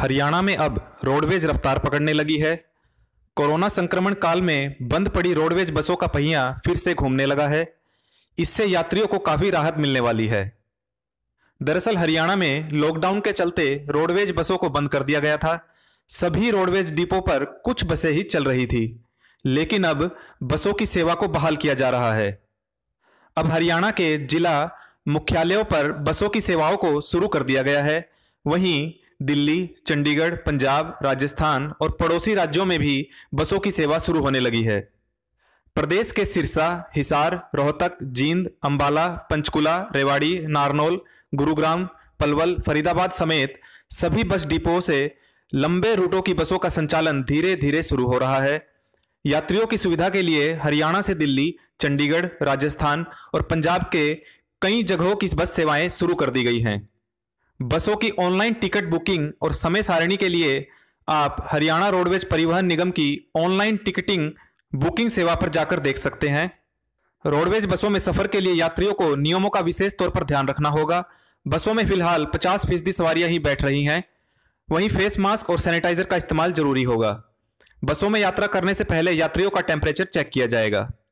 हरियाणा में अब रोडवेज रफ्तार पकड़ने लगी है कोरोना संक्रमण काल में बंद पड़ी रोडवेज बसों का पहिया फिर से घूमने लगा है इससे यात्रियों को काफ़ी राहत मिलने वाली है दरअसल हरियाणा में लॉकडाउन के चलते रोडवेज बसों को बंद कर दिया गया था सभी रोडवेज डिपो पर कुछ बसें ही चल रही थी लेकिन अब बसों की सेवा को बहाल किया जा रहा है अब हरियाणा के जिला मुख्यालयों पर बसों की सेवाओं को शुरू कर दिया गया है वहीं दिल्ली चंडीगढ़ पंजाब राजस्थान और पड़ोसी राज्यों में भी बसों की सेवा शुरू होने लगी है प्रदेश के सिरसा हिसार रोहतक जींद अंबाला पंचकुला रेवाड़ी नारनौल गुरुग्राम पलवल फरीदाबाद समेत सभी बस डिपो से लंबे रूटों की बसों का संचालन धीरे धीरे शुरू हो रहा है यात्रियों की सुविधा के लिए हरियाणा से दिल्ली चंडीगढ़ राजस्थान और पंजाब के कई जगहों की बस सेवाएं शुरू कर दी गई हैं बसों की ऑनलाइन टिकट बुकिंग और समय सारणी के लिए आप हरियाणा रोडवेज परिवहन निगम की ऑनलाइन टिकटिंग बुकिंग सेवा पर जाकर देख सकते हैं रोडवेज बसों में सफर के लिए यात्रियों को नियमों का विशेष तौर पर ध्यान रखना होगा बसों में फिलहाल 50 फीसदी सवारियां ही बैठ रही हैं वहीं फेस मास्क और सैनिटाइजर का इस्तेमाल जरूरी होगा बसों में यात्रा करने से पहले यात्रियों का टेम्परेचर चेक किया जाएगा